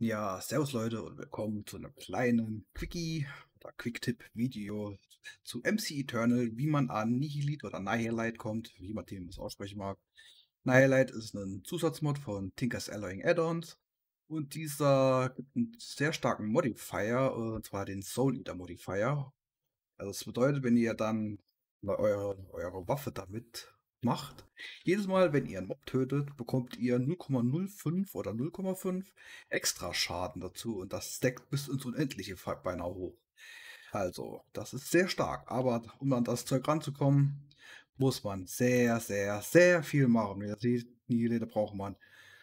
Ja, servus Leute und willkommen zu einem kleinen Quickie oder quicktip video zu MC Eternal, wie man an Nihilite oder Nihilite kommt, wie man dem es aussprechen mag. Nihilite ist ein Zusatzmod von Tinkers Alloying Add-ons und dieser gibt einen sehr starken Modifier, und zwar den Soul Eater Modifier. Also das bedeutet, wenn ihr dann eure, eure Waffe damit macht. Jedes Mal, wenn ihr einen Mob tötet, bekommt ihr 0,05 oder 0,5 extra Schaden dazu und das stackt bis ins Unendliche beinahe hoch. Also, das ist sehr stark, aber um an das Zeug ranzukommen, muss man sehr, sehr, sehr viel machen. Ihr seht, da braucht man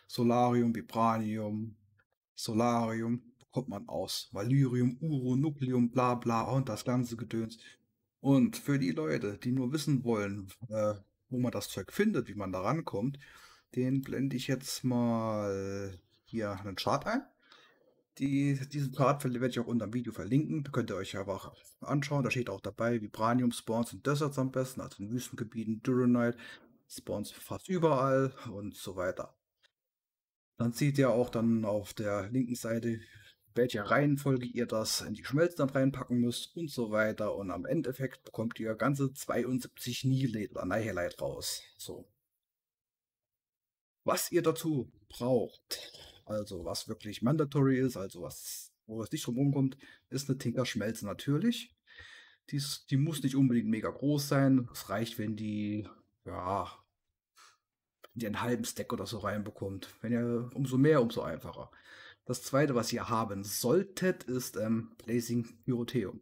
Solarium, Vibranium, Solarium kommt man aus Valyrium, Uro, Nukleum, bla bla und das ganze Gedöns. Und für die Leute, die nur wissen wollen, äh, wo man das Zeug findet, wie man da rankommt, den blende ich jetzt mal hier einen Chart ein. Die, diesen Chart werde ich auch unter dem Video verlinken. Da könnt ihr euch einfach anschauen. Da steht auch dabei Vibranium, Spawns und Deserts am besten, also in Wüstengebieten, Duronite, Spawns fast überall und so weiter. Dann seht ihr auch dann auf der linken Seite, welcher Reihenfolge ihr das in die Schmelze dann reinpacken müsst und so weiter. Und am Endeffekt bekommt ihr ganze 72 Nihilate raus. So. Was ihr dazu braucht, also was wirklich mandatory ist, also was, wo es nicht drum kommt, ist eine Tinker-Schmelze natürlich. Die, ist, die muss nicht unbedingt mega groß sein. Es reicht, wenn die, ja, wenn die einen halben Stack oder so reinbekommt. Wenn ihr, umso mehr, umso einfacher. Das zweite, was ihr haben solltet, ist ähm, Blazing Pyroteum.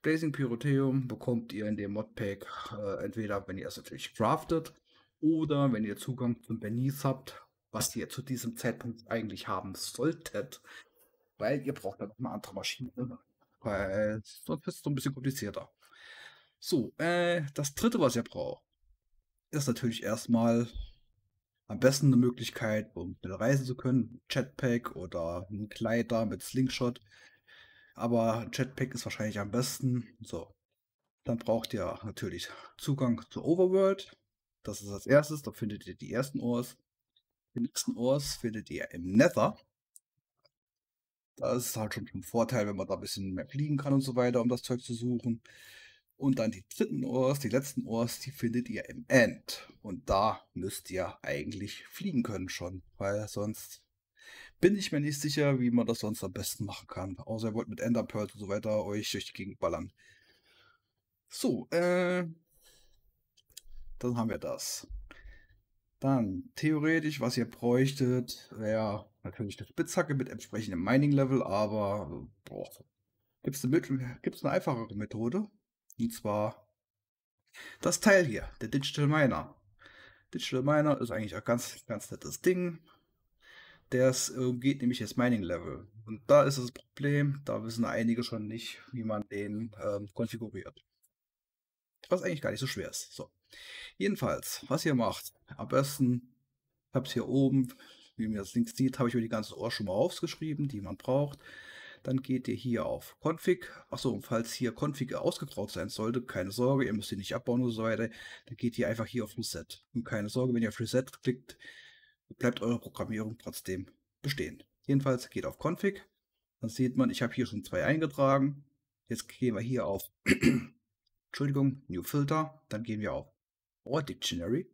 Blazing Pyroteum bekommt ihr in dem Modpack äh, entweder, wenn ihr es natürlich craftet, oder wenn ihr Zugang zum Bernice habt, was ihr zu diesem Zeitpunkt eigentlich haben solltet, weil ihr braucht dann nochmal andere Maschinen, ne? weil sonst ist es so ein bisschen komplizierter. So, äh, das dritte, was ihr braucht, ist natürlich erstmal am besten eine Möglichkeit, um schnell reisen zu können. Jetpack oder ein Kleider mit Slingshot. Aber Jetpack ist wahrscheinlich am besten. So. Dann braucht ihr natürlich Zugang zur Overworld. Das ist als erstes. Da findet ihr die ersten Ohrs. Die nächsten Ohrs findet ihr im Nether. Das ist halt schon ein Vorteil, wenn man da ein bisschen mehr fliegen kann und so weiter, um das Zeug zu suchen. Und dann die dritten Ohrs, die letzten Ohrs, die findet ihr im End. Und da müsst ihr eigentlich fliegen können schon, weil sonst bin ich mir nicht sicher, wie man das sonst am besten machen kann. Außer ihr wollt mit Enderpearls und so weiter euch durch die Gegend ballern. So, äh, dann haben wir das. Dann, theoretisch, was ihr bräuchtet, wäre natürlich eine Spitzhacke mit entsprechendem Mining-Level, aber boah, gibt es eine, eine einfachere Methode? Und zwar das Teil hier, der Digital Miner. Digital Miner ist eigentlich ein ganz, ganz nettes Ding. Der äh, geht nämlich jetzt Mining Level. Und da ist das Problem, da wissen einige schon nicht, wie man den ähm, konfiguriert. Was eigentlich gar nicht so schwer ist. So. Jedenfalls, was ihr macht, am besten, ich habe es hier oben, wie man das links sieht, habe ich mir die ganzen Ohr schon mal aufgeschrieben, die man braucht. Dann geht ihr hier auf Config. Achso, falls hier Config ausgegraut sein sollte, keine Sorge, ihr müsst ihn nicht abbauen und so weiter. Dann geht ihr einfach hier auf Reset. Und keine Sorge, wenn ihr auf Reset klickt, bleibt eure Programmierung trotzdem bestehen. Jedenfalls geht auf Config. Dann sieht man, ich habe hier schon zwei eingetragen. Jetzt gehen wir hier auf, Entschuldigung, New Filter. Dann gehen wir auf Or Dictionary.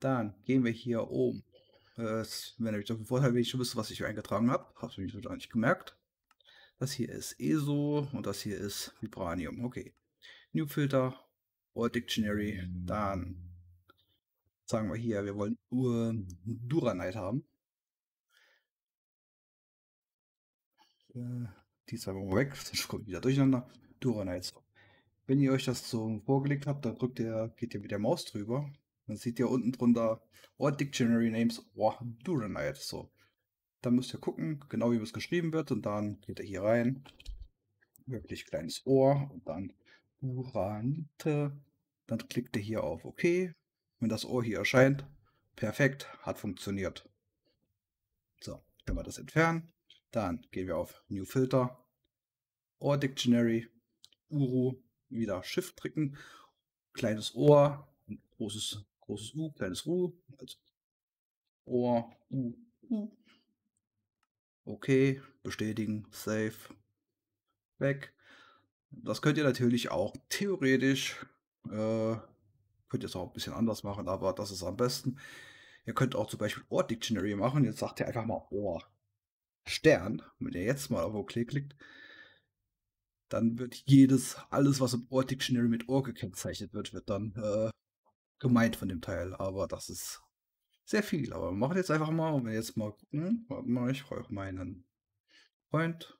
Dann gehen wir hier oben. Um. Äh, wenn ihr mich auf den Vorteil will, schon wisst, was ich eingetragen habe. Habe ich mir nicht gemerkt. Das hier ist ESO und das hier ist Vibranium. Okay. New Filter, All Dictionary, dann sagen wir hier, wir wollen Ur Duranite haben. Äh, die zwei mal weg, sonst kommt wieder durcheinander. Duranite. Wenn ihr euch das so vorgelegt habt, dann drückt ihr, geht ihr mit der Maus drüber. Dann seht ihr unten drunter All Dictionary Names oh, Duranite. So. Dann müsst ihr gucken, genau wie es geschrieben wird. Und dann geht ihr hier rein. Wirklich kleines Ohr. Und dann Uranite. Dann klickt ihr hier auf OK. Wenn das Ohr hier erscheint, perfekt, hat funktioniert. So, können wir das entfernen. Dann gehen wir auf New Filter, Ohr Dictionary, Uru, wieder Shift drücken, kleines Ohr, großes, großes U, kleines U, also Ohr, U, U okay, bestätigen, save, weg. Das könnt ihr natürlich auch theoretisch, äh, könnt ihr es auch ein bisschen anders machen, aber das ist am besten. Ihr könnt auch zum Beispiel Ohr Dictionary machen, jetzt sagt ihr einfach mal Ohr Stern. wenn ihr jetzt mal auf OK klickt, dann wird jedes, alles was im Ohr Dictionary mit Ohr gekennzeichnet wird, wird dann äh, gemeint von dem Teil. Aber das ist sehr viel, aber wir machen jetzt einfach mal, und jetzt mal gucken, warte mal, ich brauche meinen Freund.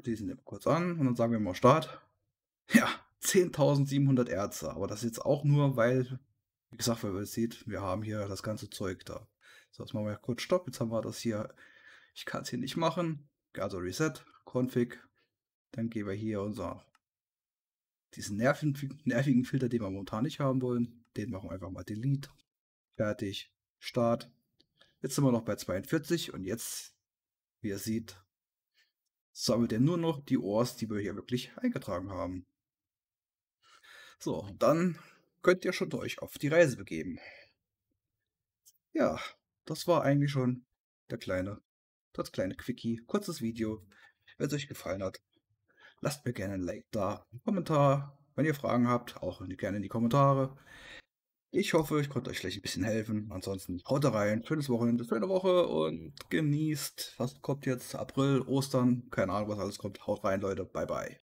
Schließen wir kurz an und dann sagen wir mal Start. Ja, 10.700 Erze, aber das ist jetzt auch nur, weil, wie gesagt, weil ihr seht, wir haben hier das ganze Zeug da. So, jetzt machen wir kurz Stopp, jetzt haben wir das hier, ich kann es hier nicht machen, also Reset, Config, dann gehen wir hier unser, diesen nervigen, nervigen Filter, den wir momentan nicht haben wollen, den machen wir einfach mal Delete. Fertig. Start. Jetzt sind wir noch bei 42 und jetzt, wie ihr seht, sammelt er nur noch die Ohrs, die wir hier wirklich eingetragen haben. So, dann könnt ihr schon euch auf die Reise begeben. Ja, das war eigentlich schon der kleine, das kleine Quickie, kurzes Video. Wenn es euch gefallen hat, lasst mir gerne ein Like da, einen Kommentar. Wenn ihr Fragen habt, auch gerne in die Kommentare. Ich hoffe, ich konnte euch vielleicht ein bisschen helfen. Ansonsten haut rein, schönes Wochenende, schöne Woche und genießt. Was kommt jetzt? April, Ostern, keine Ahnung, was alles kommt. Haut rein, Leute. Bye, bye.